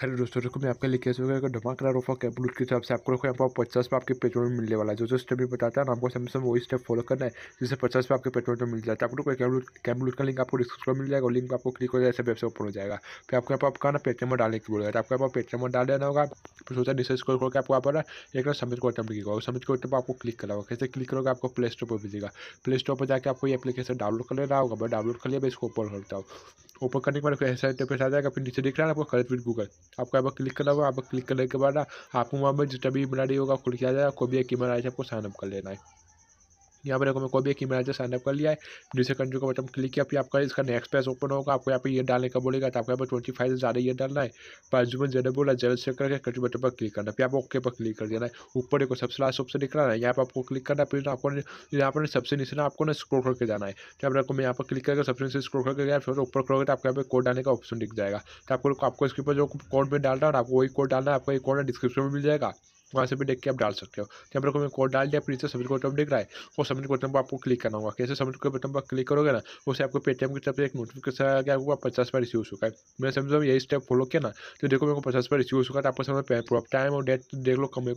hello दोस्तों देखो मैं आपका लिखे कैसे होगा अगर धमाकेदार ऑफर कैपलूट की तरफ से आपको देखो यहाँ पर पचास पे आपके पेट्रोल मिलने वाला है जो जो स्टेप भी बताता है आपको सैमसंग वही स्टेप फॉलो करना है जिससे पचास पे आपके पेट्रोल तो मिल जाता है आपको कैपलूट कैपलूट का लिंक आपको डिस्क्रिप्शन मिल जाएगा लिंक आपको क्लिक हो जाएगा सब वेबसाइट ओपन हो जाएगा फिर आपको यहाँ पर आपका ना पेटीएम डालने की बोलेगा तो आपके यहाँ पेटीएम में डाल देना होगा फिर सोचा डिस स्कोर करके आपको पर एक ना समिट को अटम्प लिखेगा और सबमिट को आपको क्लिक करा होगा कैसे क्लिक करोगे आपको प्ले स्टोर पर भेजेगा प्ले स्टोर पर जाकर आपको ये एप्लीकेशन डाउनलोड कर लेना होगा मैं डाउनलोड कर लिया मैं इसको ओपन करता हूँ ओपन करने के बाद ऐसा इंटरफेस आ जाएगा फिर नीचे दिख रहा है आपको खरीद विद गूगल आपको यहाँ पर क्लिक करना होगा आप क्लिक करने के बाद आपको वहाँ पर जितना भी बना रही होगा खुल के आ जाएगा कोई भी एक ईमेल जाए आपको साइनअप कर लेना है यहाँ पर मैं कोई भी एक ई मेल साइनअप कर लिया है दूसरे कंट्री को बटन क्लिक किया फिर आपका इसका नेक्स्ट पेज ओपन होगा आपको यहाँ पर ये डालने का बोलेगा तो आपको यहाँ पर ट्वेंटी फाइव से ज़्यादा ये डालना है बाजू में जेड बोला जल्द चेक करके कंट्री बटन पर क्लिक करना है फिर आप ओके पर क्लिक कर देना है ऊपर एक सबसे लास्ट ऑप्शन दिख रहा है यहाँ पर आपको क्लिक करना फिर आपको यहाँ पर सबसे नीचे ना आपको ना स्क्रोल करके जाना है तो आपको मैं यहाँ पर क्लिक करके सबसे नीचे स्क्रोल करके गया फिर ऊपर करोगे तो आपको यहाँ पर कोड डालने का ऑप्शन दिख जाएगा तो आपको आपको इसके ऊपर जो कोड में डाल रहा है आपको वही कोड डालना है आपको एक कोड डिस्क्रिप्शन में मिल जाएगा वहाँ से भी देख के आप डाल सकते हो तो यहाँ पर कोई कोड डाल दिया से सबमिट कोड दिख रहा है वो सबमिट कोड पर आपको क्लिक करना होगा कैसे सबमिट कोड बटन पर क्लिक करोगे ना उसे आपको पेटीएम की तरफ एक नोटिफिकेशन आ गया आपको पचास बार रिसीव हो चुका है मैं समझो यही स्टेप फॉलो किया ना तो देखो मेरे को पचास बार रिसीव हो चुका है तो आपको समय टाइम और डेट देख लो कम